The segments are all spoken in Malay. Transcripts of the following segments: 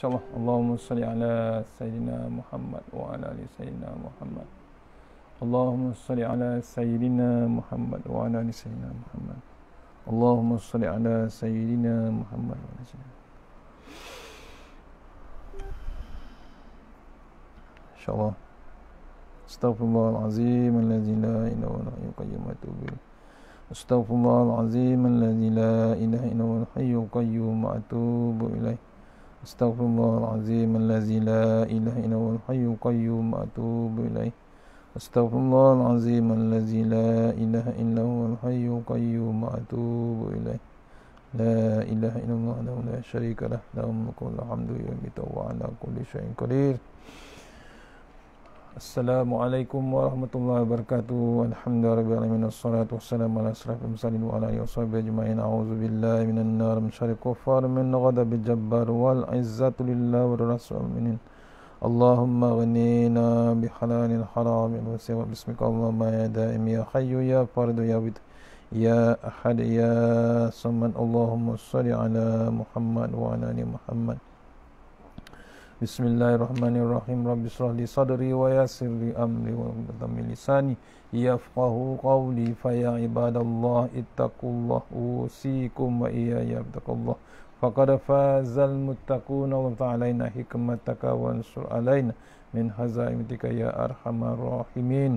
شاء الله اللهم صل على سيدنا محمد وعلى ال سيدنا محمد اللهم صل على سيدنا محمد وعلى ال سيدنا محمد اللهم صل على سيدنا محمد وعلى سيدنا ان شاء الله استغفر الله العظيم الذي لا اله الا هو القيوم واتوب اليه استغفر الله العظيم الذي لا اله الا هو الحي القيوم أتوب اليه أستغفر الله العظيم الذي لا إله إلا هو الحي القيوم أتوب إليه أستغفر الله العظيم الذي لا إله إلا هو الحي القيوم أتوب إليه لا إله إلا الله وحده لا شريك له له الملك والحمد يوم على كل شيء قدير Assalamualaikum warahmatullahi wabarakatuh. Alhamdulillahirabbil alamin. Wassalatu wassalamu ala asrafil mursalin wa ala alihi washabbi ajmain. A'udzu billahi minan nar min syarri kuffar min ghadabil jabbar wal izzatu lillahi wa rasulil mu'minin. Allahumma ghnina bi halalil haram wa sawa bismika Allahumma ya daim ya hayyu ya fardu ya wid ya ahad ya samad Allahumma salli ala Muhammad wa ala ali Muhammad. Bismillahirrahmanirrahim. Rabbi surah li sadri wa yasir li amri wa dhammi lisani. Yafqahu qawli faya ibadallah ittaqullah usikum wa iya yabdaqallah. Faqad fazal muttaquna wa ta'alayna hikmataka wa ansur alayna min hazaimtika ya arhamar rahimin.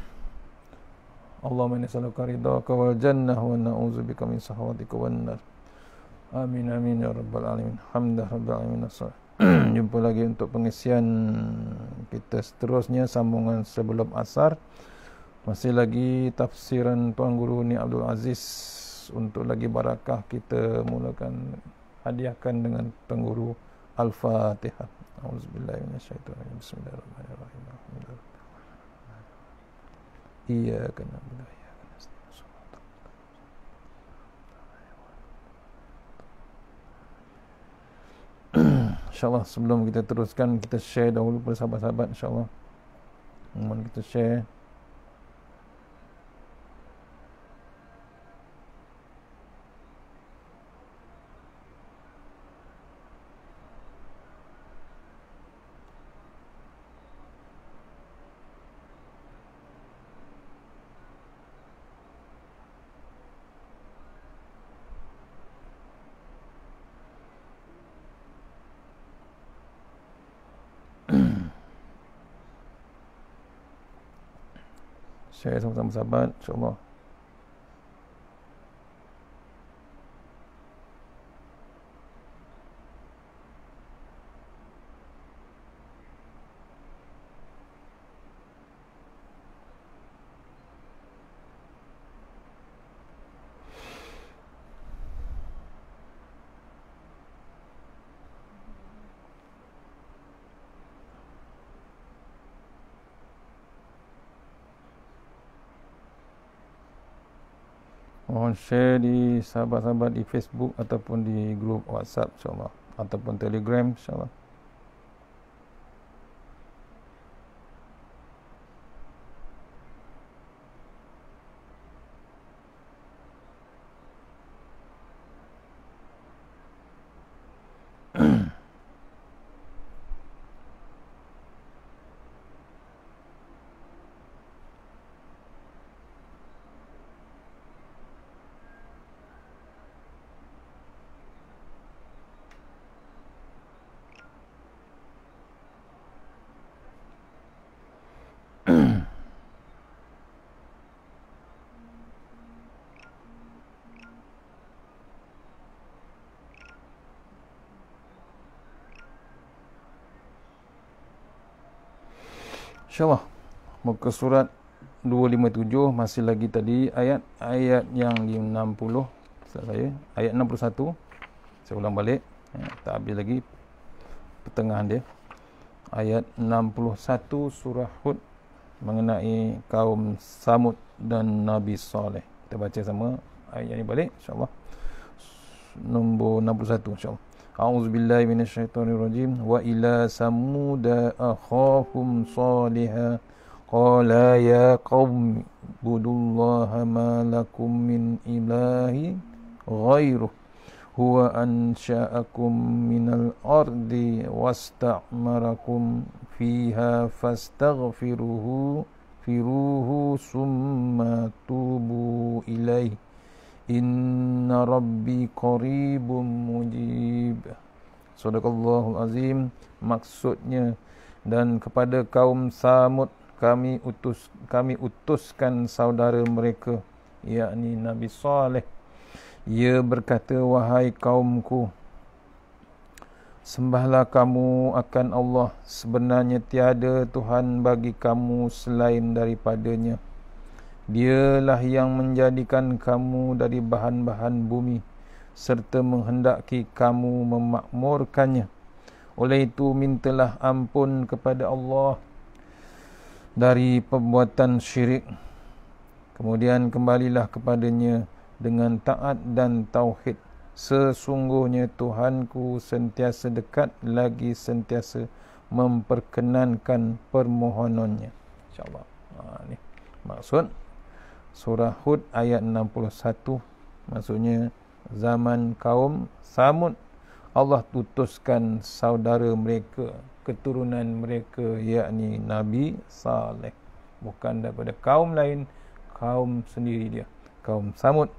Allahumma inni as'aluka ridhaka wal jannah wa na'udzu bika min sakhatika wan nar. Amin amin ya rabbal alamin. Hamdalah rabbil alamin. Jumpa lagi untuk pengisian kita seterusnya sambungan sebelum asar. Masih lagi tafsiran Tuan Guru Ni Abdul Aziz untuk lagi barakah kita mulakan hadiahkan dengan Tuan Guru Al-Fatihah. A'udzubillahi minasyaitonir rajim. Bismillahirrahmanirrahim. Alhamdulillah. InsyaAllah sebelum kita teruskan Kita share dahulu kepada sahabat-sahabat InsyaAllah Mohon kita share 谢谢，同志们上班，周末。share di sahabat-sahabat di Facebook ataupun di grup WhatsApp insyaAllah ataupun Telegram insyaAllah. InsyaAllah Muka surat 257 Masih lagi tadi ayat Ayat yang 60 saya, Ayat 61 Saya ulang balik ya, Tak habis lagi Pertengahan dia Ayat 61 surah Hud Mengenai kaum Samud dan Nabi Saleh Kita baca sama ayat ini balik InsyaAllah Nombor 61 insyaAllah أعوذ بالله من الشيطان الرجيم وإلى ثمود أخاهم صالحا قال يا قوم اعبدوا الله ما لكم من إله غيره هو أنشأكم من الأرض واستعمركم فيها فاستغفروه فيروه ثم توبوا إليه Inna Rabbi قريب مجيب صدق Azim maksudnya dan kepada kaum Samud kami utus kami utuskan saudara mereka yakni Nabi Saleh ia berkata wahai kaumku sembahlah kamu akan Allah sebenarnya tiada tuhan bagi kamu selain daripadanya Dialah yang menjadikan kamu dari bahan-bahan bumi serta menghendaki kamu memakmurkannya. Oleh itu mintalah ampun kepada Allah dari perbuatan syirik. Kemudian kembalilah kepadanya dengan taat dan tauhid. Sesungguhnya Tuhanku sentiasa dekat lagi sentiasa memperkenankan permohonannya. InsyaAllah. Ha, ini maksud surah Hud ayat 61 maksudnya zaman kaum Samud Allah tutuskan saudara mereka keturunan mereka yakni Nabi Saleh bukan daripada kaum lain kaum sendiri dia kaum Samud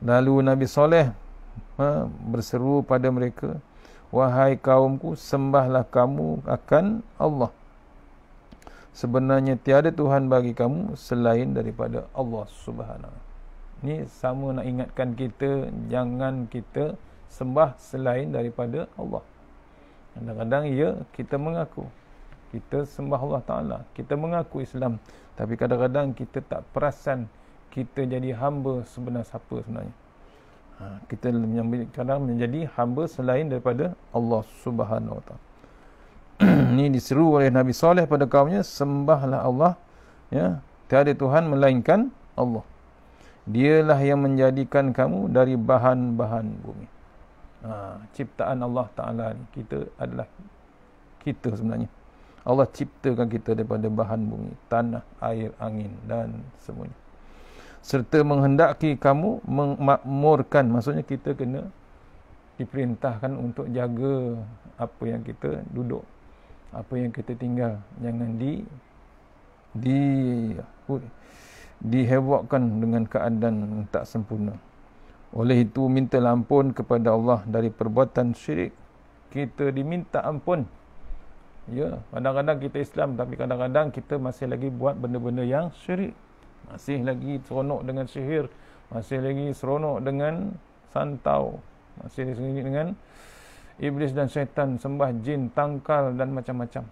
lalu Nabi Saleh ha, berseru pada mereka wahai kaumku sembahlah kamu akan Allah sebenarnya tiada Tuhan bagi kamu selain daripada Allah Subhanahu. Ini sama nak ingatkan kita jangan kita sembah selain daripada Allah. Kadang-kadang ya kita mengaku kita sembah Allah Taala, kita mengaku Islam, tapi kadang-kadang kita tak perasan kita jadi hamba sebenar siapa sebenarnya. Ha, kita kadang menjadi hamba selain daripada Allah Subhanahu Taala. ini diseru oleh Nabi Saleh pada kaumnya sembahlah Allah ya tiada tuhan melainkan Allah dialah yang menjadikan kamu dari bahan-bahan bumi ha, ciptaan Allah Taala kita adalah kita sebenarnya Allah ciptakan kita daripada bahan bumi tanah air angin dan semuanya serta menghendaki kamu memakmurkan maksudnya kita kena diperintahkan untuk jaga apa yang kita duduk apa yang kita tinggal jangan di di dihebohkan dengan keadaan tak sempurna oleh itu minta ampun kepada Allah dari perbuatan syirik kita diminta ampun ya kadang-kadang kita Islam tapi kadang-kadang kita masih lagi buat benda-benda yang syirik masih lagi seronok dengan sihir masih lagi seronok dengan santau masih lagi dengan iblis dan syaitan sembah jin tangkal dan macam-macam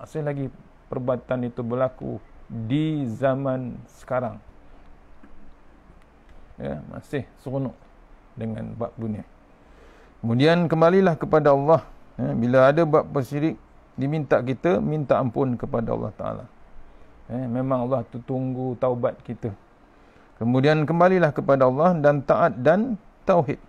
masih lagi perbuatan itu berlaku di zaman sekarang ya masih seronok dengan bab dunia kemudian kembalilah kepada Allah ya, bila ada bab pesirik diminta kita minta ampun kepada Allah Taala ya, memang Allah tu tunggu taubat kita kemudian kembalilah kepada Allah dan taat dan tauhid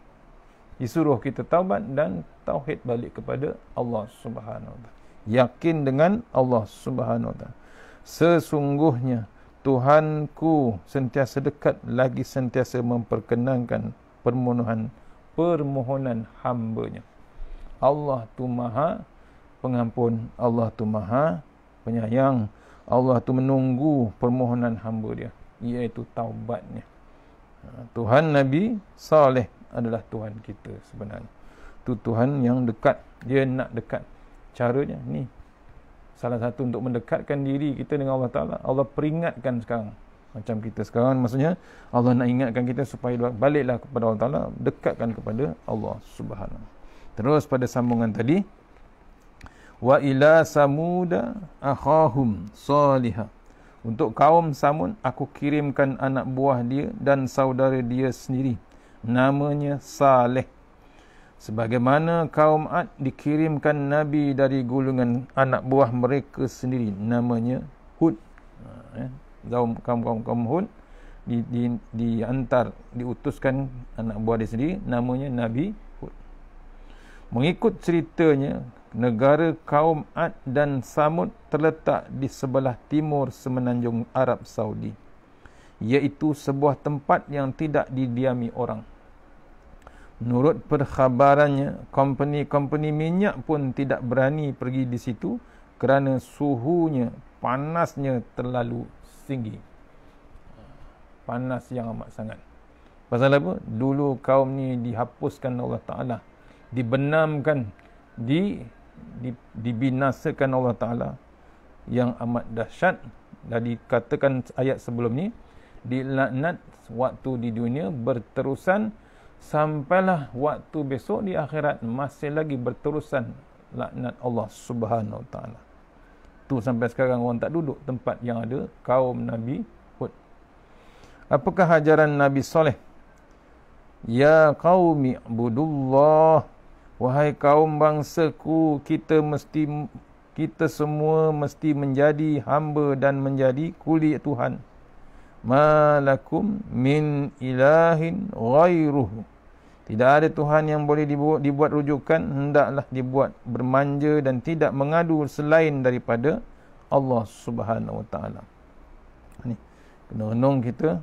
disuruh kita taubat dan tauhid balik kepada Allah Subhanahu Wa Taala. Yakin dengan Allah Subhanahu Wa Taala. Sesungguhnya Tuhanku sentiasa dekat lagi sentiasa memperkenankan permohonan permohonan hambanya. Allah tu maha pengampun, Allah tu maha penyayang, Allah tu menunggu permohonan hamba dia iaitu taubatnya. Ha, Tuhan Nabi Saleh adalah Tuhan kita sebenarnya. Tu Tuhan yang dekat, dia nak dekat. Caranya ni salah satu untuk mendekatkan diri kita dengan Allah Taala. Allah peringatkan sekarang macam kita sekarang maksudnya Allah nak ingatkan kita supaya baliklah kepada Allah Taala, dekatkan kepada Allah Subhanahu. Terus pada sambungan tadi wa ila samuda akhahum salihah untuk kaum Samud, aku kirimkan anak buah dia dan saudara dia sendiri namanya Saleh. Sebagaimana kaum Ad dikirimkan Nabi dari gulungan anak buah mereka sendiri, namanya Hud. Ha, eh, kaum ha, kaum kaum Hud di, di, diantar, diutuskan anak buah dia sendiri, namanya Nabi Hud. Mengikut ceritanya, negara kaum Ad dan Samud terletak di sebelah timur semenanjung Arab Saudi. Iaitu sebuah tempat yang tidak didiami orang. Menurut perkhabarannya, company-company minyak pun tidak berani pergi di situ kerana suhunya, panasnya terlalu tinggi. Panas yang amat sangat. Pasal apa? Dulu kaum ni dihapuskan Allah Ta'ala. Dibenamkan, di, di, dibinasakan Allah Ta'ala yang amat dahsyat. Dah dikatakan ayat sebelum ni, dilaknat waktu di dunia berterusan berterusan sampailah waktu besok di akhirat masih lagi berterusan laknat Allah Subhanahu Wa Taala. Tu sampai sekarang orang tak duduk tempat yang ada kaum Nabi Hud. Apakah hajaran Nabi Saleh? Ya qaumi budullah. Wahai kaum bangsaku, kita mesti kita semua mesti menjadi hamba dan menjadi kuli Tuhan. Malakum min ilahin ghairuhu. Tidak ada Tuhan yang boleh dibuat, dibuat rujukan, hendaklah dibuat bermanja dan tidak mengadu selain daripada Allah Subhanahu Wa Taala. Ini kenong kita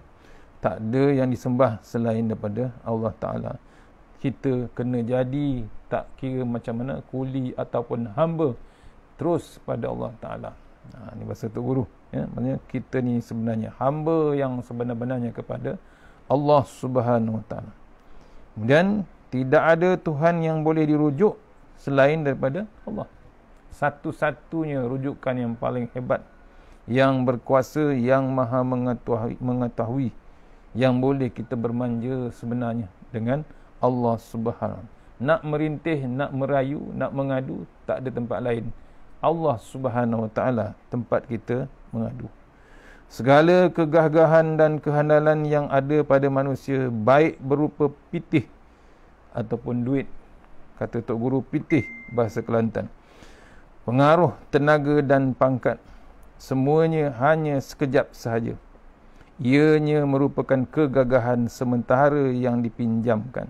tak ada yang disembah selain daripada Allah Taala. Kita kena jadi tak kira macam mana kuli ataupun hamba terus pada Allah Taala. Ha, ini bahasa tu guru. Ya, maknanya kita ni sebenarnya hamba yang sebenar-benarnya kepada Allah Subhanahu Wa Taala. Kemudian tidak ada Tuhan yang boleh dirujuk selain daripada Allah. Satu-satunya rujukan yang paling hebat, yang berkuasa, yang maha mengetahui, mengetahui yang boleh kita bermanja sebenarnya dengan Allah Subhanahu. Nak merintih, nak merayu, nak mengadu, tak ada tempat lain. Allah Subhanahu Wa Taala tempat kita mengadu. Segala kegagahan dan kehandalan yang ada pada manusia baik berupa pitih ataupun duit kata Tok Guru Pitih bahasa Kelantan. Pengaruh tenaga dan pangkat semuanya hanya sekejap sahaja. Ianya merupakan kegagahan sementara yang dipinjamkan.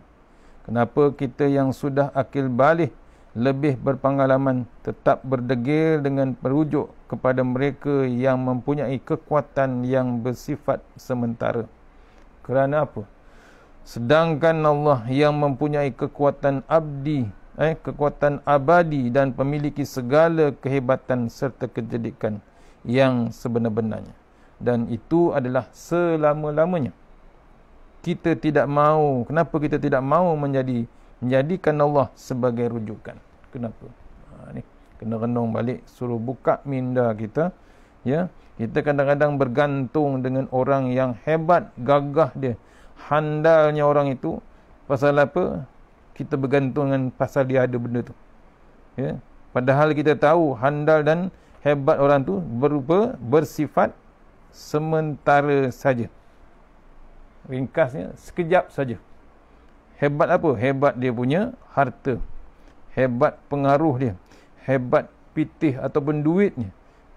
Kenapa kita yang sudah akil balik lebih berpengalaman tetap berdegil dengan perujuk kepada mereka yang mempunyai kekuatan yang bersifat sementara. Kerana apa? Sedangkan Allah yang mempunyai kekuatan abdi, eh, kekuatan abadi dan memiliki segala kehebatan serta kejadikan yang sebenar-benarnya. Dan itu adalah selama-lamanya. Kita tidak mahu, kenapa kita tidak mahu menjadi menjadikan Allah sebagai rujukan? Kenapa? Kenapa? kena renung balik suruh buka minda kita ya kita kadang-kadang bergantung dengan orang yang hebat gagah dia handalnya orang itu pasal apa kita bergantung dengan pasal dia ada benda tu ya padahal kita tahu handal dan hebat orang tu berupa bersifat sementara saja ringkasnya sekejap saja hebat apa hebat dia punya harta hebat pengaruh dia hebat pitih ataupun duitnya,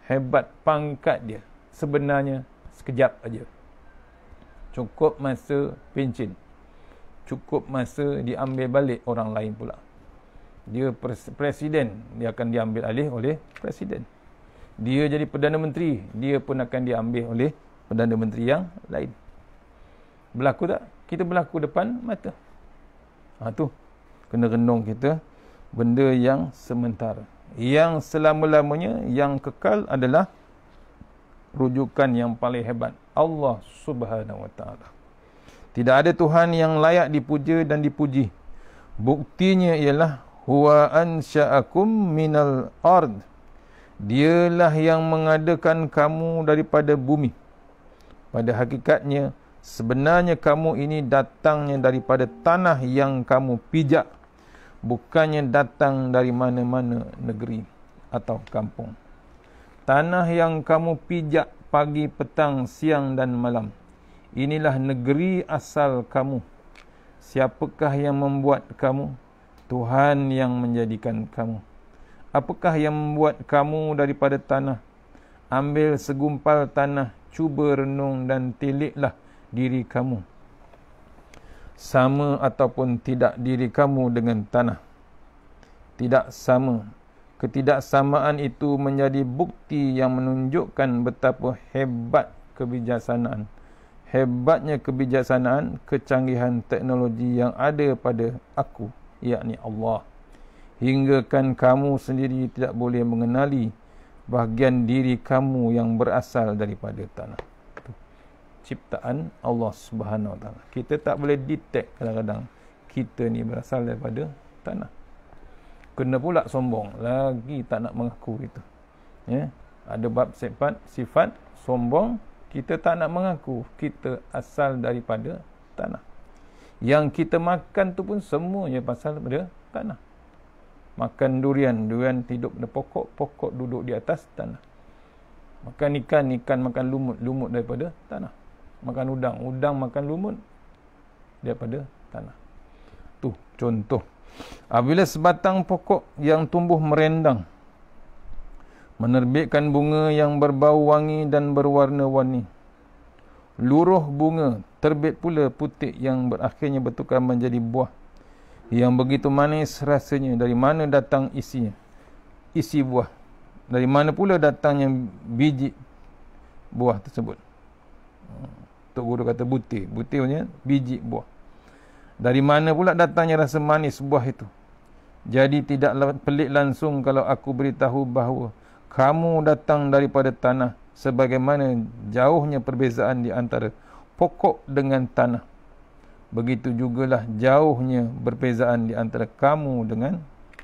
hebat pangkat dia. Sebenarnya sekejap aja. Cukup masa pincin. Cukup masa diambil balik orang lain pula. Dia presiden, dia akan diambil alih oleh presiden. Dia jadi perdana menteri, dia pun akan diambil oleh perdana menteri yang lain. Berlaku tak? Kita berlaku depan mata. Ha tu. Kena renung kita benda yang sementara yang selama-lamanya yang kekal adalah rujukan yang paling hebat Allah Subhanahu Wa Taala. Tidak ada Tuhan yang layak dipuja dan dipuji. Buktinya ialah huwa ansha'akum minal ard. Dialah yang mengadakan kamu daripada bumi. Pada hakikatnya, sebenarnya kamu ini datangnya daripada tanah yang kamu pijak bukannya datang dari mana-mana negeri atau kampung. Tanah yang kamu pijak pagi, petang, siang dan malam. Inilah negeri asal kamu. Siapakah yang membuat kamu? Tuhan yang menjadikan kamu. Apakah yang membuat kamu daripada tanah? Ambil segumpal tanah, cuba renung dan tiliklah diri kamu sama ataupun tidak diri kamu dengan tanah. Tidak sama. Ketidaksamaan itu menjadi bukti yang menunjukkan betapa hebat kebijaksanaan. Hebatnya kebijaksanaan, kecanggihan teknologi yang ada pada aku, yakni Allah. hingga kan kamu sendiri tidak boleh mengenali bahagian diri kamu yang berasal daripada tanah ciptaan Allah Subhanahu Wa Kita tak boleh detect kadang-kadang kita ni berasal daripada tanah. Kena pula sombong, lagi tak nak mengaku itu. Ya, ada bab sifat sifat sombong, kita tak nak mengaku kita asal daripada tanah. Yang kita makan tu pun semuanya pasal daripada tanah. Makan durian, durian hidup pada pokok, pokok duduk di atas tanah. Makan ikan, ikan makan lumut, lumut daripada tanah makan udang, udang makan lumut daripada tanah. Tu contoh. Apabila sebatang pokok yang tumbuh merendang menerbitkan bunga yang berbau wangi dan berwarna-warni. Luruh bunga terbit pula putik yang berakhirnya bertukar menjadi buah yang begitu manis rasanya dari mana datang isinya? Isi buah. Dari mana pula datangnya biji buah tersebut? Tok Guru kata butir. Butir maksudnya biji buah. Dari mana pula datangnya rasa manis buah itu? Jadi tidak pelik langsung kalau aku beritahu bahawa kamu datang daripada tanah sebagaimana jauhnya perbezaan di antara pokok dengan tanah. Begitu jugalah jauhnya perbezaan di antara kamu dengan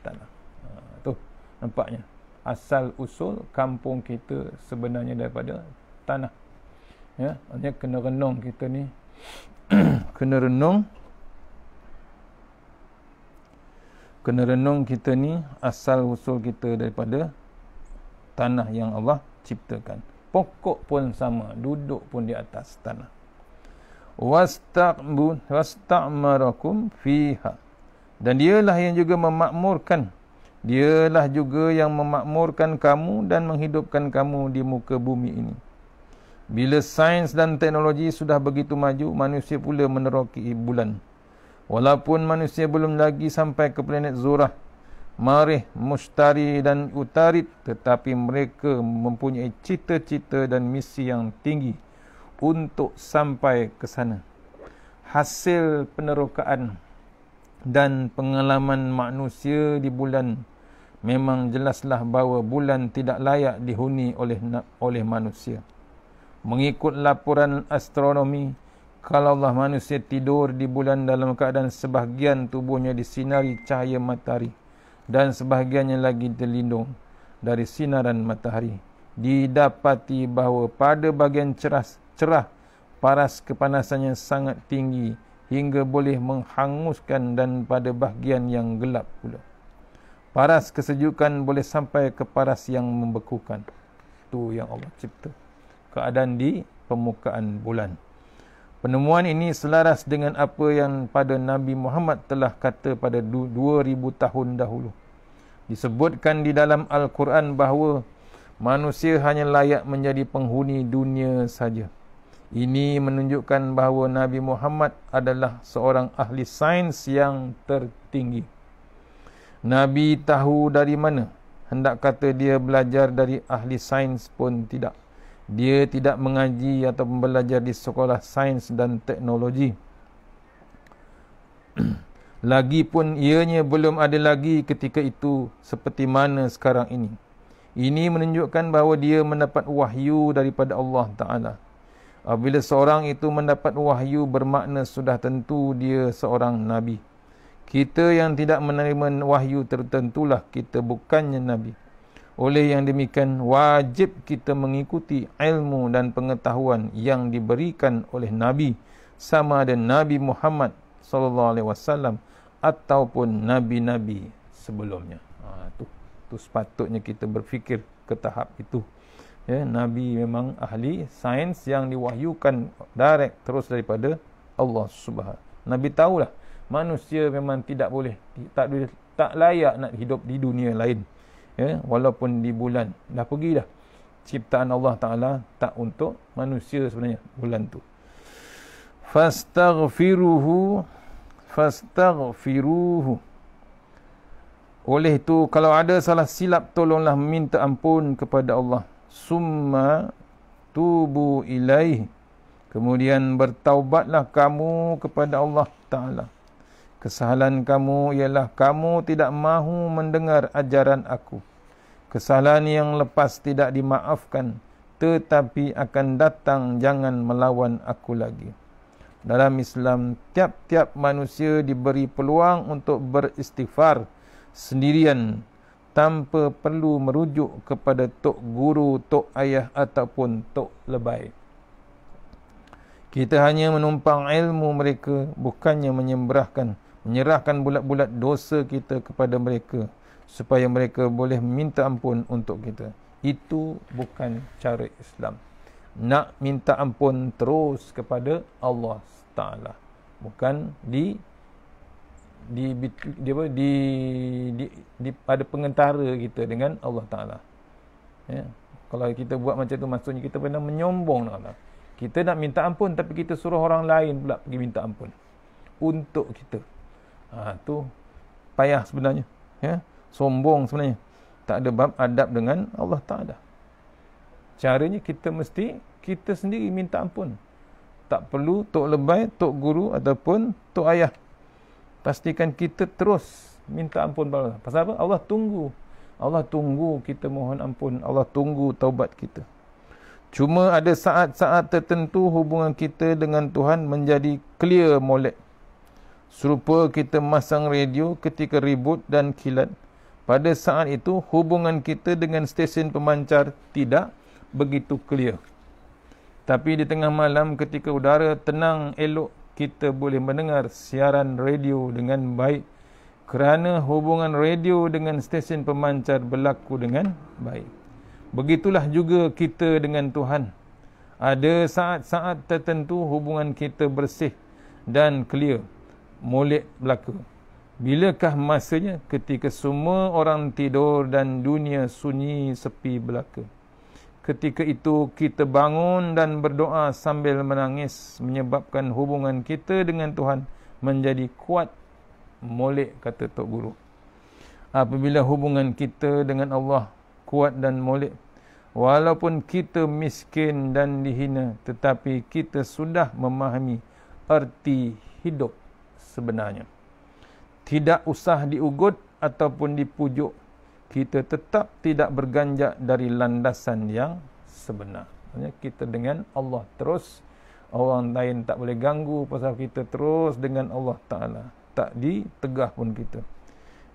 tanah. Ha, tu nampaknya asal usul kampung kita sebenarnya daripada tanah ya hanya kena renung kita ni kena renung kena renung kita ni asal usul kita daripada tanah yang Allah ciptakan pokok pun sama duduk pun di atas tanah wastaqbun wastamarakum fiha dan dialah yang juga memakmurkan dialah juga yang memakmurkan kamu dan menghidupkan kamu di muka bumi ini bila sains dan teknologi sudah begitu maju, manusia pula meneroki bulan. Walaupun manusia belum lagi sampai ke planet Zurah, Marih, Mustari dan Utarit, tetapi mereka mempunyai cita-cita dan misi yang tinggi untuk sampai ke sana. Hasil penerokaan dan pengalaman manusia di bulan memang jelaslah bahawa bulan tidak layak dihuni oleh oleh manusia mengikut laporan astronomi kalau Allah manusia tidur di bulan dalam keadaan sebahagian tubuhnya disinari cahaya matahari dan sebahagiannya lagi terlindung dari sinaran matahari didapati bahawa pada bahagian cerah cerah paras kepanasannya sangat tinggi hingga boleh menghanguskan dan pada bahagian yang gelap pula paras kesejukan boleh sampai ke paras yang membekukan tu yang Allah cipta keadaan di permukaan bulan. Penemuan ini selaras dengan apa yang pada Nabi Muhammad telah kata pada 2000 tahun dahulu. Disebutkan di dalam Al-Quran bahawa manusia hanya layak menjadi penghuni dunia saja. Ini menunjukkan bahawa Nabi Muhammad adalah seorang ahli sains yang tertinggi. Nabi tahu dari mana? Hendak kata dia belajar dari ahli sains pun tidak. Dia tidak mengaji atau belajar di sekolah sains dan teknologi. Lagipun ianya belum ada lagi ketika itu seperti mana sekarang ini. Ini menunjukkan bahawa dia mendapat wahyu daripada Allah Ta'ala. Apabila seorang itu mendapat wahyu bermakna sudah tentu dia seorang Nabi. Kita yang tidak menerima wahyu tertentulah kita bukannya Nabi. Oleh yang demikian wajib kita mengikuti ilmu dan pengetahuan yang diberikan oleh Nabi sama ada Nabi Muhammad sallallahu alaihi wasallam ataupun nabi-nabi sebelumnya. Ha, tu tu sepatutnya kita berfikir ke tahap itu. Ya, nabi memang ahli sains yang diwahyukan direct terus daripada Allah Subhanahu. Nabi tahulah manusia memang tidak boleh tak tak layak nak hidup di dunia lain ya, walaupun di bulan dah pergi dah ciptaan Allah Ta'ala tak untuk manusia sebenarnya bulan tu fastaghfiruhu fastaghfiruhu oleh itu kalau ada salah silap tolonglah minta ampun kepada Allah summa tubu ilaih kemudian bertaubatlah kamu kepada Allah Ta'ala Kesalahan kamu ialah kamu tidak mahu mendengar ajaran aku. Kesalahan yang lepas tidak dimaafkan tetapi akan datang jangan melawan aku lagi. Dalam Islam tiap-tiap manusia diberi peluang untuk beristighfar sendirian tanpa perlu merujuk kepada tok guru, tok ayah ataupun tok lebai. Kita hanya menumpang ilmu mereka bukannya menyembrahkan menyerahkan bulat-bulat dosa kita kepada mereka supaya mereka boleh minta ampun untuk kita. Itu bukan cara Islam. Nak minta ampun terus kepada Allah Taala. Bukan di di di apa di, di, di pada pengentara kita dengan Allah Taala. Ya. Kalau kita buat macam tu maksudnya kita pernah menyombong Allah. Kita nak minta ampun tapi kita suruh orang lain pula pergi minta ampun. Untuk kita ha, tu payah sebenarnya ya? sombong sebenarnya tak ada bab adab dengan Allah Ta'ala caranya kita mesti kita sendiri minta ampun tak perlu Tok Lebay, Tok Guru ataupun Tok Ayah pastikan kita terus minta ampun Allah, pasal apa? Allah tunggu Allah tunggu kita mohon ampun Allah tunggu taubat kita cuma ada saat-saat tertentu hubungan kita dengan Tuhan menjadi clear molek Serupa kita masang radio ketika ribut dan kilat. Pada saat itu, hubungan kita dengan stesen pemancar tidak begitu clear. Tapi di tengah malam ketika udara tenang elok, kita boleh mendengar siaran radio dengan baik kerana hubungan radio dengan stesen pemancar berlaku dengan baik. Begitulah juga kita dengan Tuhan. Ada saat-saat tertentu hubungan kita bersih dan clear molek belaka. Bilakah masanya ketika semua orang tidur dan dunia sunyi sepi belaka. Ketika itu kita bangun dan berdoa sambil menangis menyebabkan hubungan kita dengan Tuhan menjadi kuat molek kata Tok Guru. Apabila hubungan kita dengan Allah kuat dan molek walaupun kita miskin dan dihina tetapi kita sudah memahami arti hidup sebenarnya. Tidak usah diugut ataupun dipujuk, kita tetap tidak berganjak dari landasan yang sebenar. Maksudnya kita dengan Allah terus, orang lain tak boleh ganggu pasal kita terus dengan Allah Ta'ala. Tak ditegah pun kita.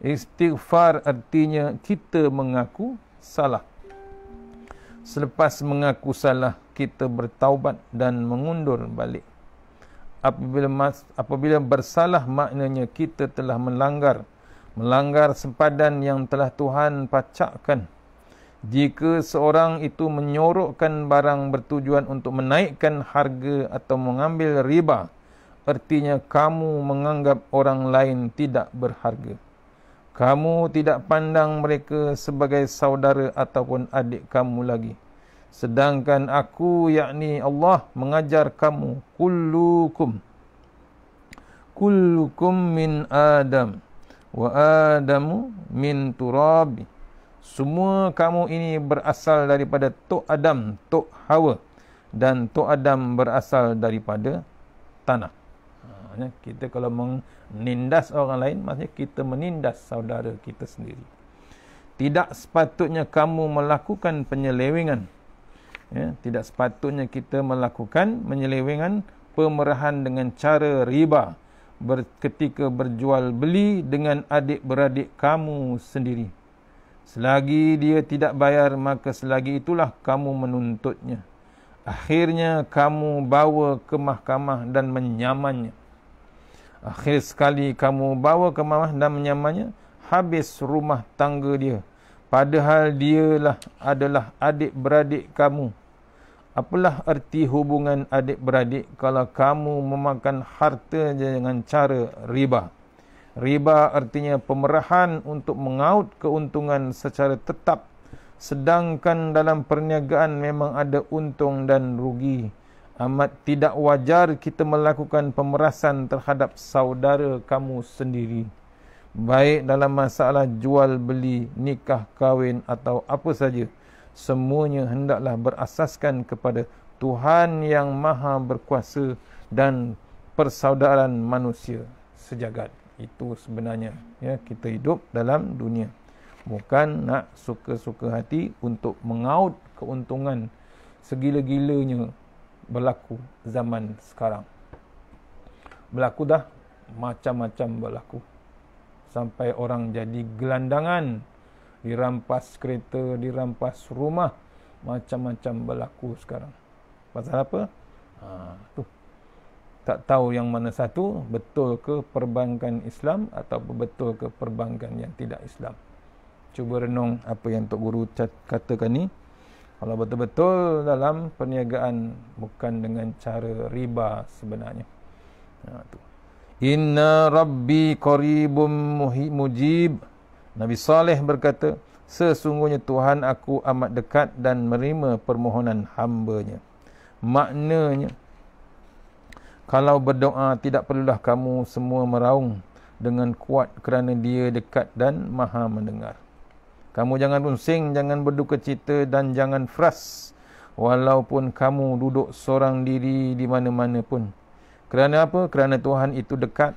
Istighfar artinya kita mengaku salah. Selepas mengaku salah, kita bertaubat dan mengundur balik apabila mas, apabila bersalah maknanya kita telah melanggar melanggar sempadan yang telah Tuhan pacakkan jika seorang itu menyorokkan barang bertujuan untuk menaikkan harga atau mengambil riba artinya kamu menganggap orang lain tidak berharga kamu tidak pandang mereka sebagai saudara ataupun adik kamu lagi Sedangkan aku yakni Allah mengajar kamu kullukum kullukum min Adam wa Adamu min turab semua kamu ini berasal daripada Tok Adam, Tok Hawa dan Tok Adam berasal daripada tanah. kita kalau menindas orang lain, maksudnya kita menindas saudara kita sendiri. Tidak sepatutnya kamu melakukan penyelewengan ya, tidak sepatutnya kita melakukan menyelewengan pemerahan dengan cara riba ber, ketika berjual beli dengan adik-beradik kamu sendiri. Selagi dia tidak bayar, maka selagi itulah kamu menuntutnya. Akhirnya kamu bawa ke mahkamah dan menyamannya. Akhir sekali kamu bawa ke mahkamah dan menyamannya, habis rumah tangga dia. Padahal dialah adalah adik-beradik kamu. Apalah erti hubungan adik-beradik kalau kamu memakan harta dengan cara riba? Riba artinya pemerahan untuk mengaut keuntungan secara tetap sedangkan dalam perniagaan memang ada untung dan rugi. Amat tidak wajar kita melakukan pemerasan terhadap saudara kamu sendiri. Baik dalam masalah jual beli, nikah kahwin atau apa saja semuanya hendaklah berasaskan kepada Tuhan yang maha berkuasa dan persaudaraan manusia sejagat. Itu sebenarnya ya, kita hidup dalam dunia. Bukan nak suka-suka hati untuk mengaut keuntungan segila-gilanya berlaku zaman sekarang. Berlaku dah macam-macam berlaku. Sampai orang jadi gelandangan dirampas kereta, dirampas rumah, macam-macam berlaku sekarang. Pasal apa? Ha, tu. Tak tahu yang mana satu, betul ke perbankan Islam atau betul ke perbankan yang tidak Islam. Cuba renung apa yang Tok Guru katakan ni. Kalau betul-betul dalam perniagaan bukan dengan cara riba sebenarnya. Ha, tu. Inna Rabbi qaribum mujib. Nabi Saleh berkata, sesungguhnya Tuhan aku amat dekat dan menerima permohonan hambanya. Maknanya, kalau berdoa tidak perlulah kamu semua meraung dengan kuat kerana dia dekat dan maha mendengar. Kamu jangan runsing, jangan berduka cita dan jangan fras walaupun kamu duduk seorang diri di mana-mana pun. Kerana apa? Kerana Tuhan itu dekat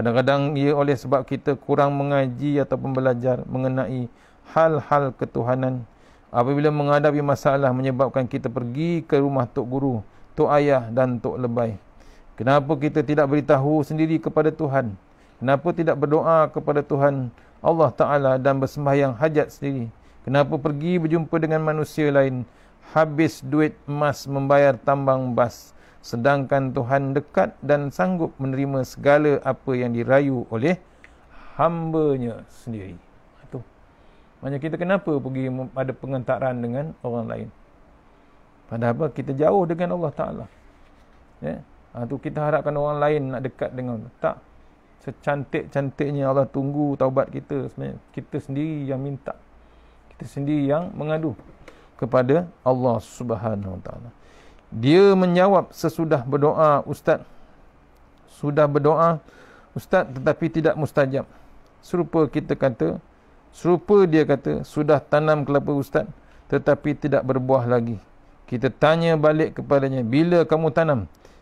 Kadang-kadang ia oleh sebab kita kurang mengaji atau belajar mengenai hal-hal ketuhanan. Apabila menghadapi masalah menyebabkan kita pergi ke rumah Tok Guru, Tok Ayah dan Tok Lebay. Kenapa kita tidak beritahu sendiri kepada Tuhan? Kenapa tidak berdoa kepada Tuhan Allah Ta'ala dan bersembahyang hajat sendiri? Kenapa pergi berjumpa dengan manusia lain? Habis duit emas membayar tambang bas sedangkan Tuhan dekat dan sanggup menerima segala apa yang dirayu oleh hambanya sendiri. Itu. Macam kita kenapa pergi ada pengentaraan dengan orang lain? Padahal Kita jauh dengan Allah Ta'ala. Ya? Ha, tu kita harapkan orang lain nak dekat dengan Allah. Tak. Secantik-cantiknya Allah tunggu taubat kita. Sebenarnya kita sendiri yang minta. Kita sendiri yang mengadu kepada Allah Subhanahu Wa Ta'ala dia menjawab sesudah berdoa ustaz sudah berdoa ustaz tetapi tidak mustajab serupa kita kata serupa dia kata sudah tanam kelapa ustaz tetapi tidak berbuah lagi kita tanya balik kepadanya bila kamu tanam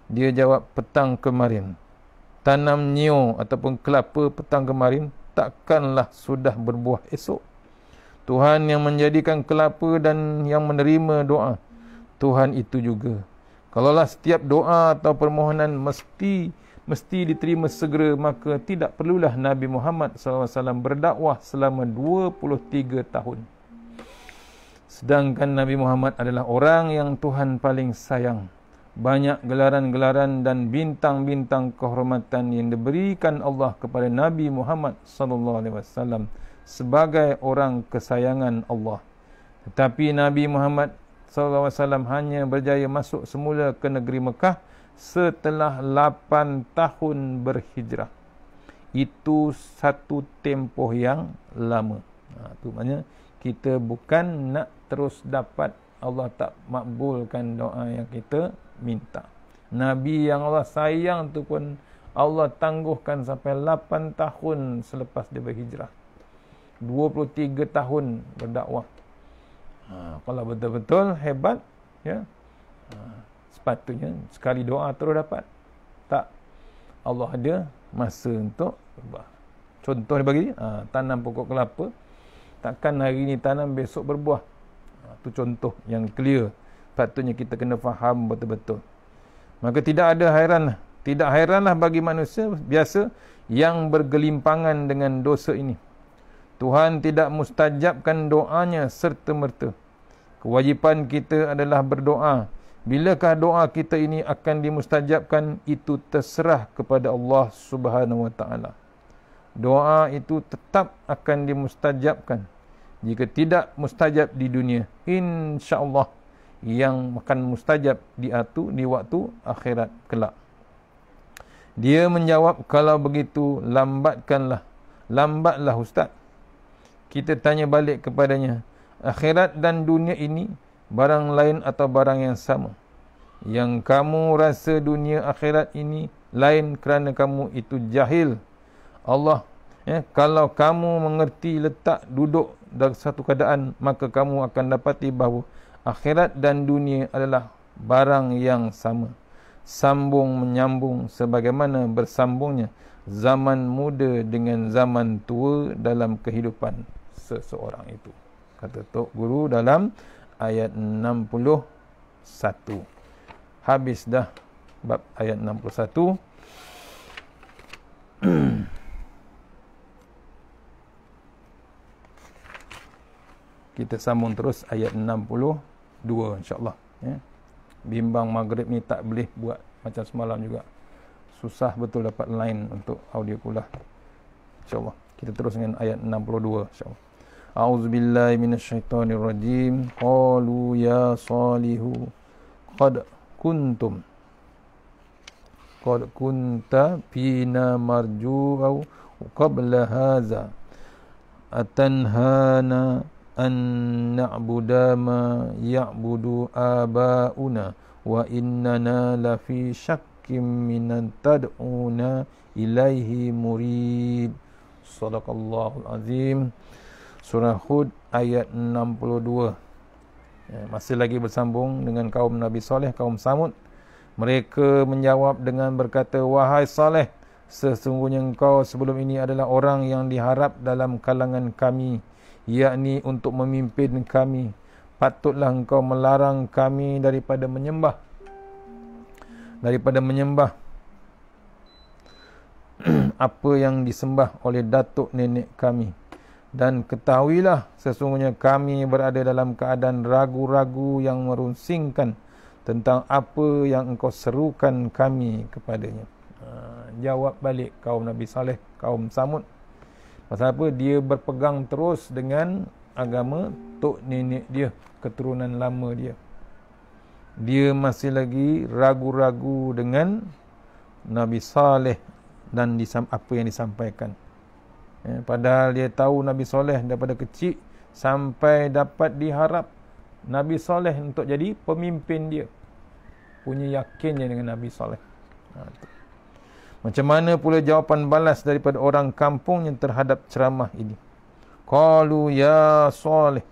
dia jawab petang kemarin tanam nio ataupun kelapa petang kemarin takkanlah sudah berbuah esok Tuhan yang menjadikan kelapa dan yang menerima doa Tuhan itu juga. Kalaulah setiap doa atau permohonan mesti mesti diterima segera, maka tidak perlulah Nabi Muhammad SAW berdakwah selama 23 tahun. Sedangkan Nabi Muhammad adalah orang yang Tuhan paling sayang. Banyak gelaran-gelaran dan bintang-bintang kehormatan yang diberikan Allah kepada Nabi Muhammad saw sebagai orang kesayangan Allah. Tetapi Nabi Muhammad SAW hanya berjaya masuk semula ke negeri Mekah setelah 8 tahun berhijrah. Itu satu tempoh yang lama. Ha, itu maknanya kita bukan nak terus dapat Allah tak makbulkan doa yang kita minta. Nabi yang Allah sayang tu pun Allah tangguhkan sampai 8 tahun selepas dia berhijrah. 23 tahun berdakwah Ha, kalau betul-betul hebat ya ha, sepatutnya sekali doa terus dapat tak Allah ada masa untuk berubah contoh dia bagi ha, tanam pokok kelapa takkan hari ini tanam besok berbuah ha, tu contoh yang clear sepatutnya kita kena faham betul-betul maka tidak ada hairan tidak hairanlah bagi manusia biasa yang bergelimpangan dengan dosa ini Tuhan tidak mustajabkan doanya serta-merta. Kewajipan kita adalah berdoa. Bilakah doa kita ini akan dimustajabkan, itu terserah kepada Allah Subhanahu Wa Taala. Doa itu tetap akan dimustajabkan. Jika tidak mustajab di dunia, insya-Allah yang akan mustajab di atu di waktu akhirat kelak. Dia menjawab, kalau begitu lambatkanlah. Lambatlah ustaz kita tanya balik kepadanya akhirat dan dunia ini barang lain atau barang yang sama yang kamu rasa dunia akhirat ini lain kerana kamu itu jahil Allah ya kalau kamu mengerti letak duduk dalam satu keadaan maka kamu akan dapati bahawa akhirat dan dunia adalah barang yang sama sambung menyambung sebagaimana bersambungnya zaman muda dengan zaman tua dalam kehidupan seseorang itu kata tok guru dalam ayat 61 habis dah bab ayat 61 kita sambung terus ayat 62 insyaallah ya bimbang maghrib ni tak boleh buat macam semalam juga susah betul dapat line untuk audio pula insyaallah kita terus dengan ayat 62 insyaallah أعوذ بالله من الشيطان الرجيم قالوا يا صالح قد كنتم قد كنت فينا مرجوا قبل هذا أتنهانا أن نعبد ما يعبد آباؤنا وإننا لفي شك من تدعونا إليه مريد صدق الله العظيم Surah Hud ayat 62. Ya, masih lagi bersambung dengan kaum Nabi Saleh, kaum Samud. Mereka menjawab dengan berkata, Wahai Saleh, sesungguhnya engkau sebelum ini adalah orang yang diharap dalam kalangan kami, yakni untuk memimpin kami. Patutlah engkau melarang kami daripada menyembah. Daripada menyembah apa yang disembah oleh datuk nenek kami dan ketahuilah sesungguhnya kami berada dalam keadaan ragu-ragu yang merunsingkan tentang apa yang engkau serukan kami kepadanya. Ha, jawab balik kaum Nabi Saleh, kaum Samud. Pasal apa? Dia berpegang terus dengan agama tok nenek dia, keturunan lama dia. Dia masih lagi ragu-ragu dengan Nabi Saleh dan apa yang disampaikan. Ya, padahal dia tahu Nabi Soleh daripada kecil sampai dapat diharap Nabi Soleh untuk jadi pemimpin dia. Punya yakinnya dengan Nabi Soleh. Ha, Macam mana pula jawapan balas daripada orang kampung yang terhadap ceramah ini? Qalu ya Soleh.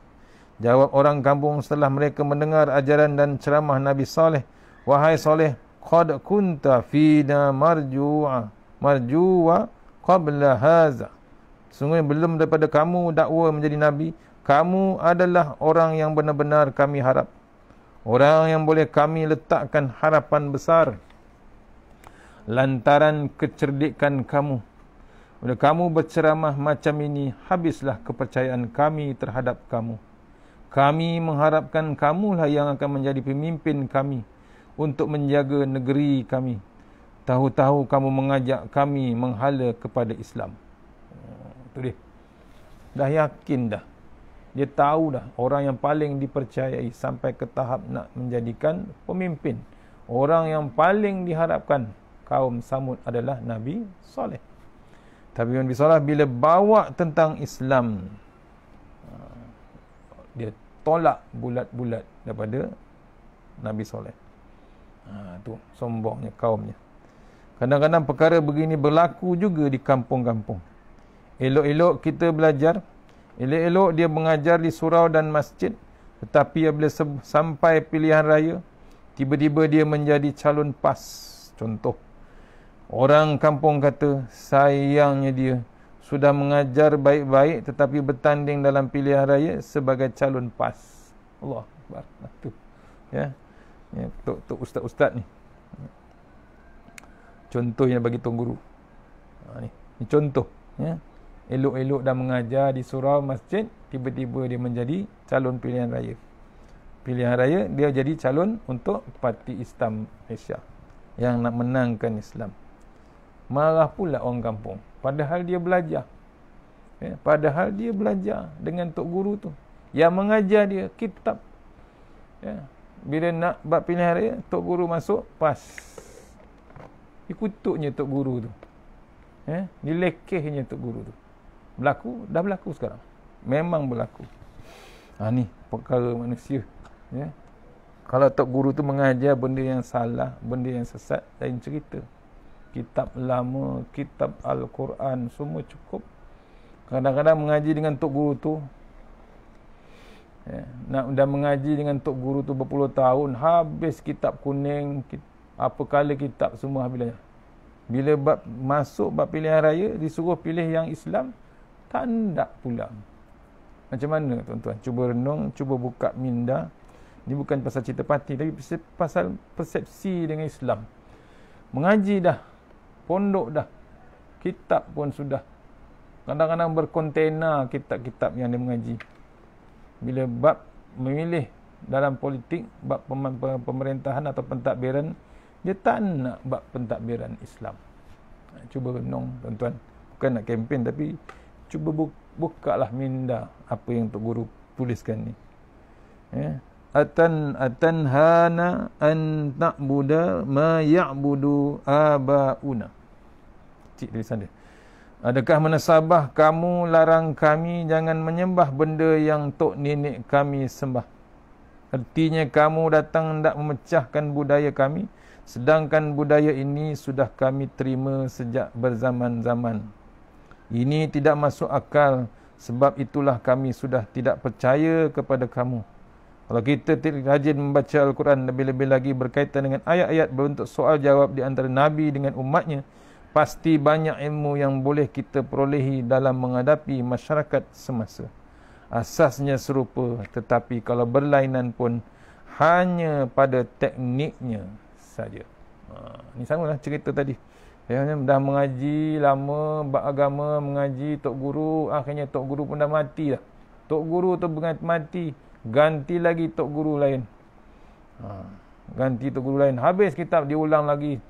Jawab orang kampung setelah mereka mendengar ajaran dan ceramah Nabi Soleh. Wahai Soleh, Qad kunta fina marju'a marju'a qabla haza. Sungguh belum daripada kamu dakwa menjadi Nabi, kamu adalah orang yang benar-benar kami harap. Orang yang boleh kami letakkan harapan besar. Lantaran kecerdikan kamu. Bila kamu berceramah macam ini, habislah kepercayaan kami terhadap kamu. Kami mengharapkan kamulah yang akan menjadi pemimpin kami untuk menjaga negeri kami. Tahu-tahu kamu mengajak kami menghala kepada Islam tu dia. Dah yakin dah. Dia tahu dah orang yang paling dipercayai sampai ke tahap nak menjadikan pemimpin. Orang yang paling diharapkan kaum Samud adalah Nabi Saleh. Tapi Nabi Saleh bila bawa tentang Islam ah, dia tolak bulat-bulat daripada Nabi Saleh. Ha, ah, tu sombongnya kaumnya. Kadang-kadang perkara begini berlaku juga di kampung-kampung. Elok-elok kita belajar. Elok-elok dia mengajar di surau dan masjid. Tetapi apabila sampai pilihan raya, tiba-tiba dia menjadi calon PAS. Contoh, orang kampung kata, sayangnya dia sudah mengajar baik-baik tetapi bertanding dalam pilihan raya sebagai calon PAS. Allah Akbar. Itu. Ya. Ya, tok, tok ustaz-ustaz ni. Contohnya bagi tuan guru. Ha, ni. ni contoh. Ya elok-elok dah mengajar di surau masjid tiba-tiba dia menjadi calon pilihan raya pilihan raya dia jadi calon untuk parti Islam Malaysia yang nak menangkan Islam marah pula orang kampung padahal dia belajar eh, padahal dia belajar dengan tok guru tu yang mengajar dia kitab ya bila nak buat pilihan raya tok guru masuk pas ikutuknya tok guru tu eh dilekehnya tu guru tu berlaku dah berlaku sekarang memang berlaku ha, ni perkara manusia ya kalau tok guru tu mengajar benda yang salah benda yang sesat lain cerita kitab lama kitab al-Quran semua cukup kadang-kadang mengaji dengan tok guru tu ya nak dah mengaji dengan tok guru tu berpuluh tahun habis kitab kuning apakala kitab semua habis bila bab, masuk bab pilihan raya disuruh pilih yang Islam tak nak pulang macam mana tuan-tuan cuba renung cuba buka minda ini bukan pasal cerita parti tapi pasal persepsi dengan Islam mengaji dah pondok dah kitab pun sudah kadang-kadang berkontena kitab-kitab yang dia mengaji bila bab memilih dalam politik bab pemerintahan atau pentadbiran dia tak nak bab pentadbiran Islam cuba renung tuan-tuan bukan nak kempen tapi cuba bu- buka lah minda apa yang Tok Guru tuliskan ni. Ya. Atan atan hana an na'budu ma ya'budu abauna. Cik dari sana. Adakah menasabah kamu larang kami jangan menyembah benda yang tok nenek kami sembah? Artinya kamu datang hendak memecahkan budaya kami sedangkan budaya ini sudah kami terima sejak berzaman-zaman. Ini tidak masuk akal. Sebab itulah kami sudah tidak percaya kepada kamu. Kalau kita rajin membaca Al-Quran lebih-lebih lagi berkaitan dengan ayat-ayat berbentuk soal jawab di antara Nabi dengan umatnya, pasti banyak ilmu yang boleh kita perolehi dalam menghadapi masyarakat semasa. Asasnya serupa, tetapi kalau berlainan pun hanya pada tekniknya saja. ini ha, sama lah cerita tadi. Ya, dah mengaji lama bab agama mengaji tok guru akhirnya tok guru pun dah mati dah. Tok guru tu bukan mati, ganti lagi tok guru lain. Ha, ganti tok guru lain. Habis kitab diulang lagi.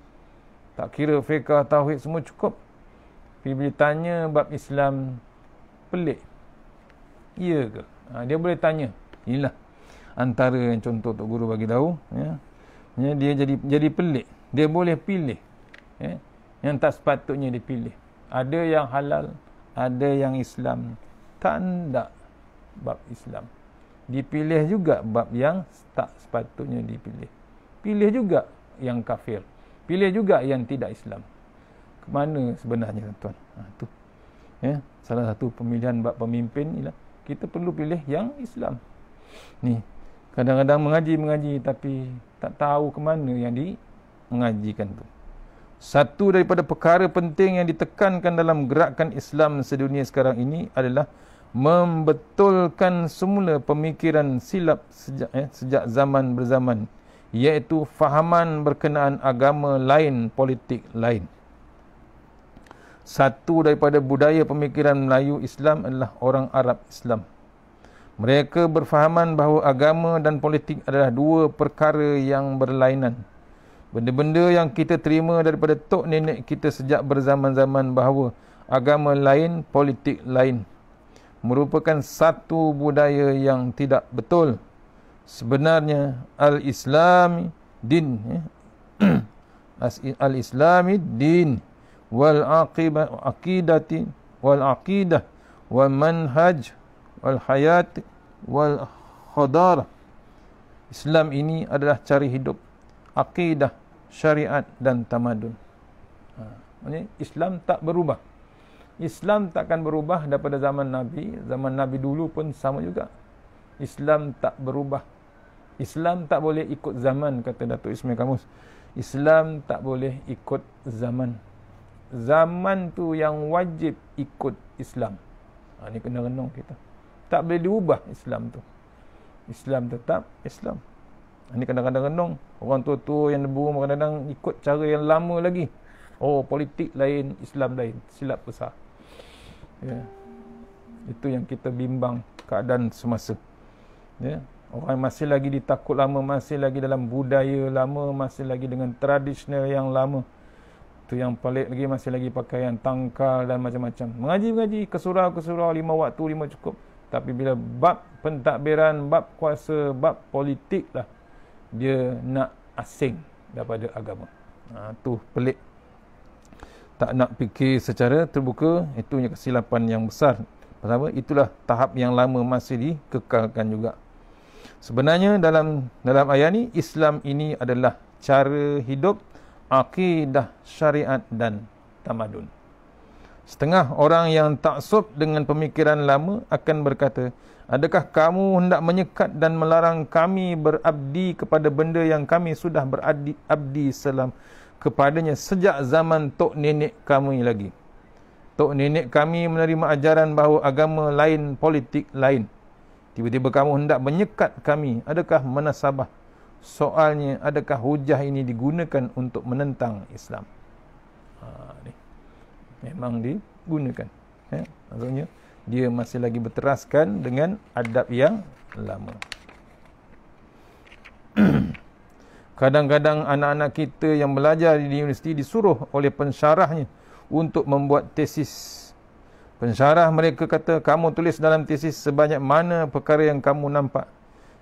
Tak kira fiqh tauhid semua cukup. Tapi bila tanya bab Islam pelik. Iya ke? Ha, dia boleh tanya. Inilah antara yang contoh tok guru bagi tahu ya. ya dia jadi jadi pelik. Dia boleh pilih. Ya yang tak sepatutnya dipilih. Ada yang halal, ada yang Islam. Tanda bab Islam. Dipilih juga bab yang tak sepatutnya dipilih. Pilih juga yang kafir. Pilih juga yang tidak Islam. Kemana sebenarnya tuan Ha, tu. ya, salah satu pemilihan bab pemimpin ialah kita perlu pilih yang Islam. Ni kadang-kadang mengaji-mengaji tapi tak tahu ke mana yang di mengajikan tu. Satu daripada perkara penting yang ditekankan dalam gerakan Islam sedunia sekarang ini adalah membetulkan semula pemikiran silap sejak, eh, sejak zaman berzaman iaitu fahaman berkenaan agama lain, politik lain. Satu daripada budaya pemikiran Melayu Islam adalah orang Arab Islam. Mereka berfahaman bahawa agama dan politik adalah dua perkara yang berlainan. Benda-benda yang kita terima daripada tok nenek kita sejak berzaman-zaman bahawa agama lain, politik lain merupakan satu budaya yang tidak betul. Sebenarnya al-Islam din ya. al-Islam din wal aqibah aqidah, wal aqidah wa manhaj wal hayat wal khadar Islam ini adalah cara hidup akidah, syariat dan tamadun. Ha. Islam tak berubah. Islam takkan berubah daripada zaman Nabi. Zaman Nabi dulu pun sama juga. Islam tak berubah. Islam tak boleh ikut zaman, kata Datuk Ismail Kamus. Islam tak boleh ikut zaman. Zaman tu yang wajib ikut Islam. Ha, ni kena renung kita. Tak boleh diubah Islam tu. Islam tetap Islam. Ini kadang-kadang renung. Orang tua-tua yang debu kadang-kadang ikut cara yang lama lagi. Oh, politik lain, Islam lain. Silap besar. Ya. Itu yang kita bimbang keadaan semasa. Ya. Orang yang masih lagi ditakut lama, masih lagi dalam budaya lama, masih lagi dengan tradisional yang lama. Itu yang pelik lagi, masih lagi pakaian tangkal dan macam-macam. Mengaji-mengaji, kesurau-kesurau, lima waktu, lima cukup. Tapi bila bab pentadbiran, bab kuasa, bab politik lah dia nak asing daripada agama. Ha, tu pelik. Tak nak fikir secara terbuka, itu yang kesilapan yang besar. Pertama, itulah tahap yang lama masih dikekalkan juga. Sebenarnya dalam dalam ayat ini Islam ini adalah cara hidup, akidah, syariat dan tamadun. Setengah orang yang taksub dengan pemikiran lama akan berkata, Adakah kamu hendak menyekat dan melarang kami berabdi kepada benda yang kami sudah berabdi abdi selam kepadanya sejak zaman tok nenek kamu ini lagi? Tok nenek kami menerima ajaran bahawa agama lain, politik lain. Tiba-tiba kamu hendak menyekat kami. Adakah menasabah? Soalnya, adakah hujah ini digunakan untuk menentang Islam? Ha, ni. Memang digunakan. Eh? Maksudnya, dia masih lagi berteraskan dengan adab yang lama. Kadang-kadang anak-anak kita yang belajar di universiti disuruh oleh pensyarahnya untuk membuat tesis. Pensyarah mereka kata, kamu tulis dalam tesis sebanyak mana perkara yang kamu nampak.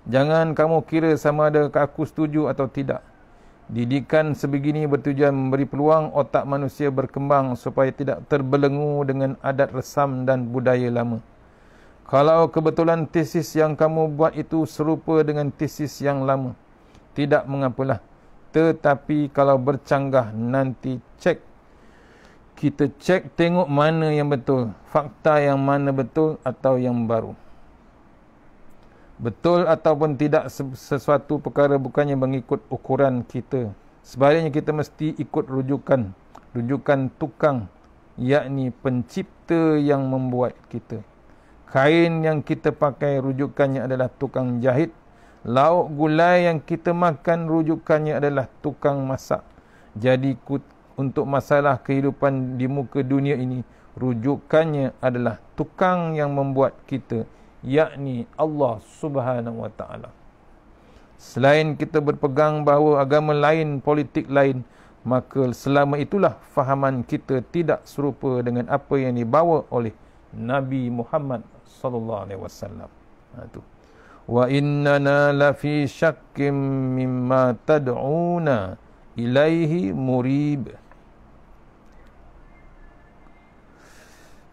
Jangan kamu kira sama ada aku setuju atau tidak. Didikan sebegini bertujuan memberi peluang otak manusia berkembang supaya tidak terbelenggu dengan adat resam dan budaya lama. Kalau kebetulan tesis yang kamu buat itu serupa dengan tesis yang lama, tidak mengapalah. Tetapi kalau bercanggah nanti cek kita cek tengok mana yang betul, fakta yang mana betul atau yang baru. Betul ataupun tidak sesuatu perkara bukannya mengikut ukuran kita. Sebaliknya kita mesti ikut rujukan. Rujukan tukang, yakni pencipta yang membuat kita. Kain yang kita pakai rujukannya adalah tukang jahit. Lauk gulai yang kita makan rujukannya adalah tukang masak. Jadi untuk masalah kehidupan di muka dunia ini, rujukannya adalah tukang yang membuat kita yakni Allah Subhanahu Wa Taala. Selain kita berpegang bahawa agama lain, politik lain, maka selama itulah fahaman kita tidak serupa dengan apa yang dibawa oleh Nabi Muhammad sallallahu alaihi wasallam. Ha Wa innana la fi shakkim mimma tad'una ilaihi murib.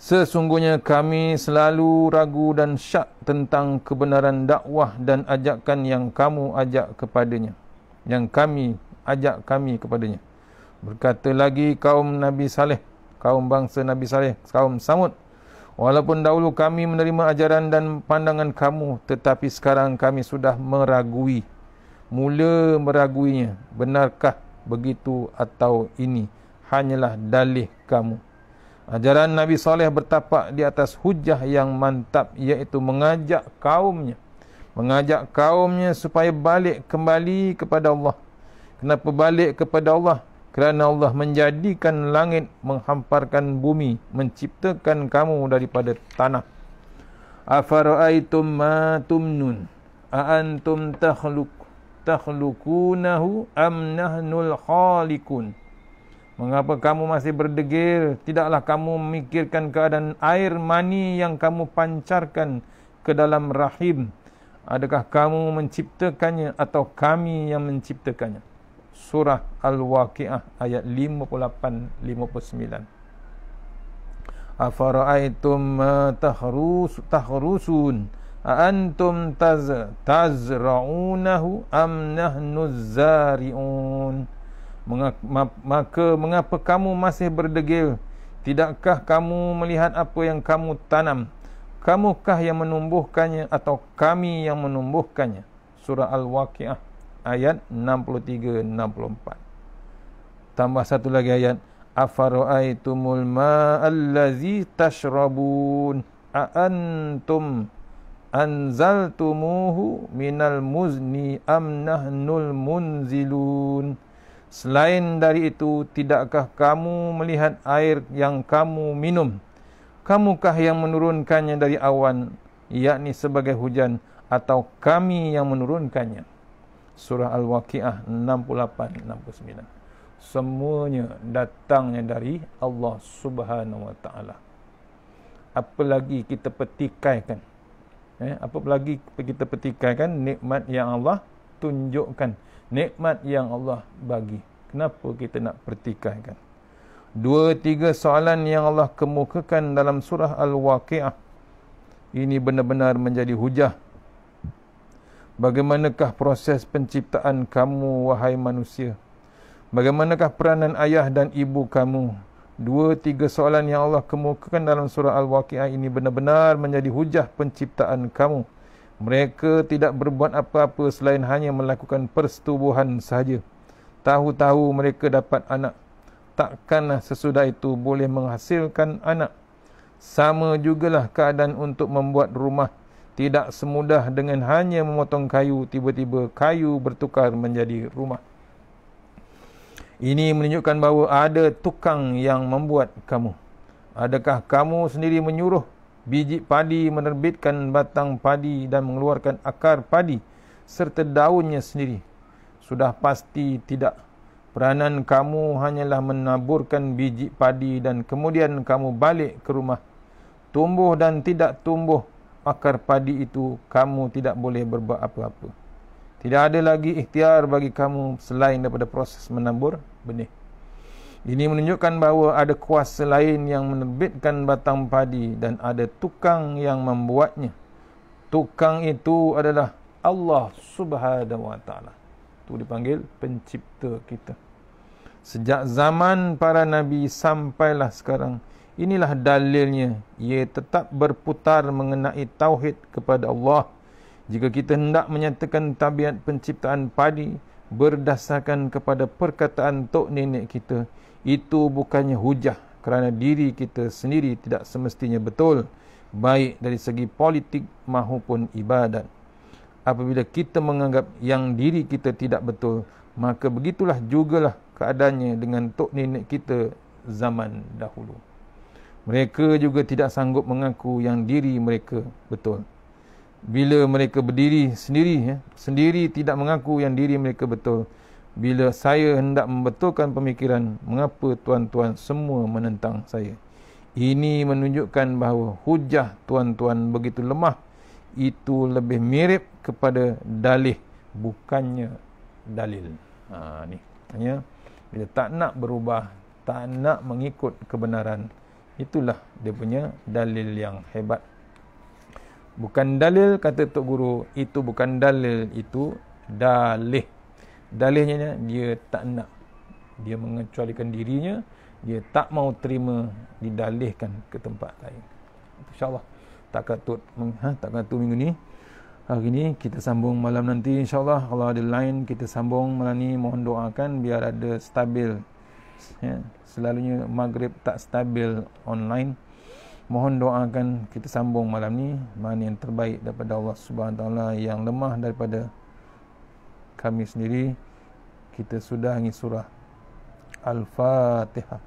Sesungguhnya kami selalu ragu dan syak tentang kebenaran dakwah dan ajakan yang kamu ajak kepadanya. Yang kami ajak kami kepadanya. Berkata lagi kaum Nabi Saleh, kaum bangsa Nabi Saleh, kaum Samud. Walaupun dahulu kami menerima ajaran dan pandangan kamu, tetapi sekarang kami sudah meragui. Mula meraguinya, benarkah begitu atau ini? Hanyalah dalih kamu. Ajaran Nabi Saleh bertapak di atas hujah yang mantap iaitu mengajak kaumnya mengajak kaumnya supaya balik kembali kepada Allah. Kenapa balik kepada Allah? Kerana Allah menjadikan langit menghamparkan bumi, menciptakan kamu daripada tanah. Afara'aitum ma tumnun a antum takhluq takhluqunahu Mengapa kamu masih berdegil? Tidaklah kamu memikirkan keadaan air mani yang kamu pancarkan ke dalam rahim. Adakah kamu menciptakannya atau kami yang menciptakannya? Surah Al-Waqi'ah ayat 58-59 Afara'aitum ma tahrusun Antum taz tazra'unahu am nahnu zari'un Maka mengapa kamu masih berdegil? Tidakkah kamu melihat apa yang kamu tanam? Kamukah yang menumbuhkannya atau kami yang menumbuhkannya? Surah Al-Waqi'ah ayat 63-64 Tambah satu lagi ayat Afaraitumul ma'allazi tashrabun A'antum anzaltumuhu minal muzni amnahnul munzilun Selain dari itu, tidakkah kamu melihat air yang kamu minum? Kamukah yang menurunkannya dari awan, yakni sebagai hujan, atau kami yang menurunkannya? Surah Al-Waqi'ah 68-69 Semuanya datangnya dari Allah Subhanahu Wa Taala. Apalagi kita petikaikan eh, Apalagi kita petikaikan nikmat yang Allah tunjukkan nikmat yang Allah bagi. Kenapa kita nak pertikaikan? Dua tiga soalan yang Allah kemukakan dalam surah Al-Waqi'ah. Ini benar-benar menjadi hujah. Bagaimanakah proses penciptaan kamu, wahai manusia? Bagaimanakah peranan ayah dan ibu kamu? Dua tiga soalan yang Allah kemukakan dalam surah Al-Waqi'ah ini benar-benar menjadi hujah penciptaan kamu. Mereka tidak berbuat apa-apa selain hanya melakukan persetubuhan sahaja. Tahu-tahu mereka dapat anak. Takkanlah sesudah itu boleh menghasilkan anak. Sama jugalah keadaan untuk membuat rumah. Tidak semudah dengan hanya memotong kayu, tiba-tiba kayu bertukar menjadi rumah. Ini menunjukkan bahawa ada tukang yang membuat kamu. Adakah kamu sendiri menyuruh biji padi menerbitkan batang padi dan mengeluarkan akar padi serta daunnya sendiri. Sudah pasti tidak. Peranan kamu hanyalah menaburkan biji padi dan kemudian kamu balik ke rumah. Tumbuh dan tidak tumbuh akar padi itu kamu tidak boleh berbuat apa-apa. Tidak ada lagi ikhtiar bagi kamu selain daripada proses menabur benih. Ini menunjukkan bahawa ada kuasa lain yang menerbitkan batang padi dan ada tukang yang membuatnya. Tukang itu adalah Allah Subhanahu Wa Taala. Itu dipanggil pencipta kita. Sejak zaman para nabi sampailah sekarang. Inilah dalilnya. Ia tetap berputar mengenai tauhid kepada Allah. Jika kita hendak menyatakan tabiat penciptaan padi berdasarkan kepada perkataan tok nenek kita, itu bukannya hujah kerana diri kita sendiri tidak semestinya betul baik dari segi politik mahupun ibadat apabila kita menganggap yang diri kita tidak betul maka begitulah jugalah keadaannya dengan tok nenek kita zaman dahulu mereka juga tidak sanggup mengaku yang diri mereka betul bila mereka berdiri sendiri ya, sendiri tidak mengaku yang diri mereka betul bila saya hendak membetulkan pemikiran mengapa tuan-tuan semua menentang saya ini menunjukkan bahawa hujah tuan-tuan begitu lemah itu lebih mirip kepada dalih bukannya dalil ha, ni ya bila tak nak berubah tak nak mengikut kebenaran itulah dia punya dalil yang hebat bukan dalil kata tok guru itu bukan dalil itu dalih dalihnya dia tak nak dia mengecualikan dirinya dia tak mau terima didalihkan ke tempat lain insyaallah tak katut ha, tak katut minggu ni hari ni kita sambung malam nanti insyaallah kalau ada lain kita sambung malam ni mohon doakan biar ada stabil ya selalunya maghrib tak stabil online mohon doakan kita sambung malam ni mana yang terbaik daripada Allah Subhanahu taala yang lemah daripada kami sendiri kita sudahi surah Al-Fatihah.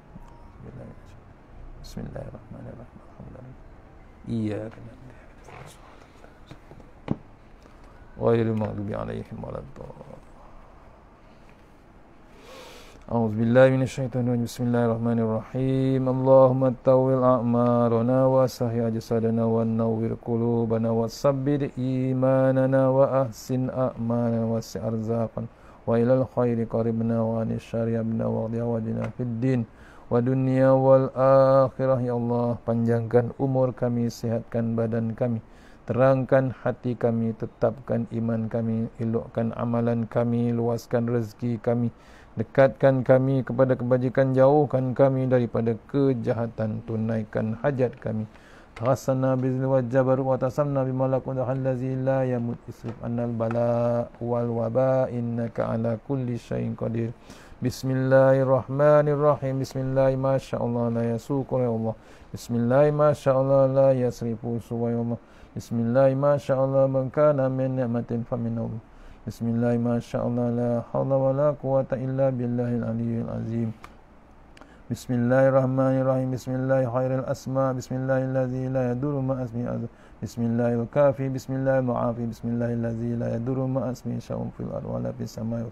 Bismillahirrahmanirrahim. Alhamdulillah. Iya. Wa ilmu bi alaihim waladhaa. أعوذ بالله من الشيطان الرجيم بسم الله الرحمن الرحيم اللهم طول أعمارنا وسهي أجسادنا ونور قلوبنا وثبت إيماننا وأحسن أعمالنا وسع أرزاقنا وإلى الخير قربنا وعن الشر يبنا وغضي وجنا في الدين ودنيا والآخرة يا الله panjangkan umur kami sihatkan badan kami terangkan hati kami tetapkan iman kami elokkan amalan kami luaskan rezeki kami Dekatkan kami kepada kebajikan, jauhkan kami daripada kejahatan, tunaikan hajat kami. Tahassana bizil wajjabar wa tasamna bimalakun dahallazi la yamut isrif annal bala wal waba innaka ala kulli syai'in qadir. Bismillahirrahmanirrahim. Bismillahirrahmanirrahim. la yasukur ya Allah. Bismillahirrahmanirrahim. la yasrifu suwa ya Allah. Bismillahirrahmanirrahim. man kana min ni'matin fa min Allah. بسم الله ما شاء الله لا حول ولا قوة إلا بالله العلي العظيم بسم الله الرحمن الرحيم بسم الله خير الأسماء بسم الله الذي لا يدور ما اسمه بسم الله الكافي بسم الله المعافي بسم الله الذي لا يدور ما اسمه شاء في الأرض ولا في السماء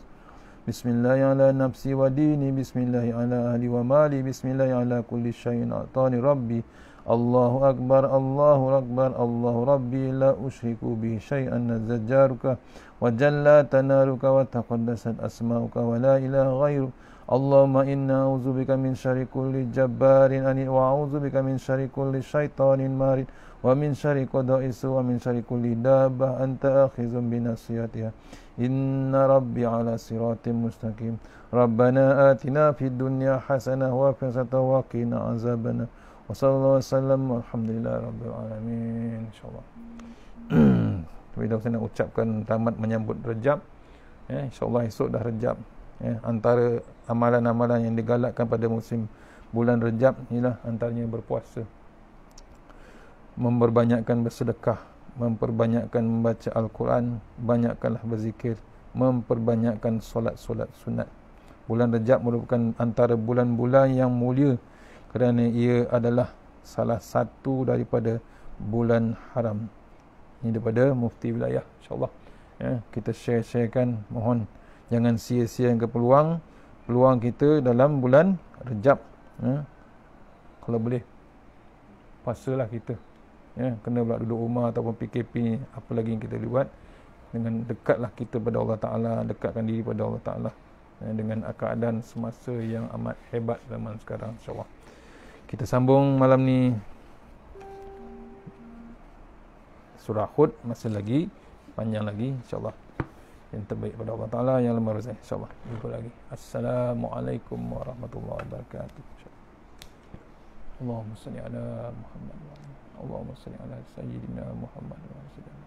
بسم الله على نفسي وديني بسم الله على أهلي ومالي بسم الله على كل شيء أعطاني ربي Allahu Akbar, Allahu Akbar, Allahu Rabbi la ushiku bi syai'an nazzajaruka wa jalla tanaruka wa taqaddasat asma'uka wa la ilaha ghairu Allahumma inna a'udzu bika min syarri kulli jabbarin anid wa a'udzu bika min syarri kulli syaitanin marid wa min syarri qada'i wa min syarri kulli dabbah anta akhizun bi nasiyatiha inna rabbi ala siratin mustaqim rabbana atina fid dunya hasanah wa fil akhirati hasanah wa qina azabannar وصلى الله وسلم والحمد لله رب العالمين ان شاء الله tapi dah nak ucapkan tamat menyambut rejab ya eh, insyaallah esok dah rejab ya eh, antara amalan-amalan yang digalakkan pada musim bulan rejab inilah antaranya berpuasa memperbanyakkan bersedekah memperbanyakkan membaca al-Quran banyakkanlah berzikir memperbanyakkan solat-solat sunat bulan rejab merupakan antara bulan-bulan yang mulia kerana ia adalah salah satu daripada bulan haram ini daripada mufti wilayah insyaallah ya kita share-sharekan mohon jangan sia-siakan sia peluang peluang kita dalam bulan Rejab ya kalau boleh pasalah kita ya kena pula duduk rumah ataupun PKP ni apa lagi yang kita boleh buat dengan dekatlah kita pada Allah Taala dekatkan diri pada Allah Taala ya, dengan keadaan semasa yang amat hebat zaman sekarang insyaallah kita sambung malam ni surah Hud masih lagi panjang lagi insyaallah yang terbaik pada Allah Taala yang lemah rezeki insyaallah jumpa lagi assalamualaikum warahmatullahi wabarakatuh Allahumma salli ala Muhammad wa ala Allahumma salli ala sayyidina Muhammad wa ala